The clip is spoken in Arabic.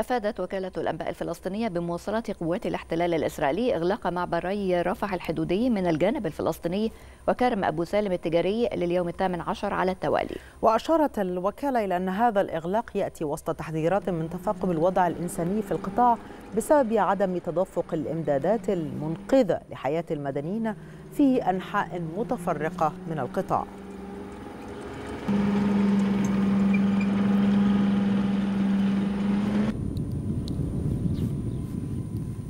أفادت وكالة الأنباء الفلسطينية بمواصلة قوات الاحتلال الإسرائيلي إغلاق معبري رفح الحدودي من الجانب الفلسطيني وكرم أبو سالم التجاري لليوم الثامن عشر على التوالي وأشارت الوكالة إلى أن هذا الإغلاق يأتي وسط تحذيرات من تفاقم الوضع الإنساني في القطاع بسبب عدم تدفق الإمدادات المنقذة لحياة المدنيين في أنحاء متفرقة من القطاع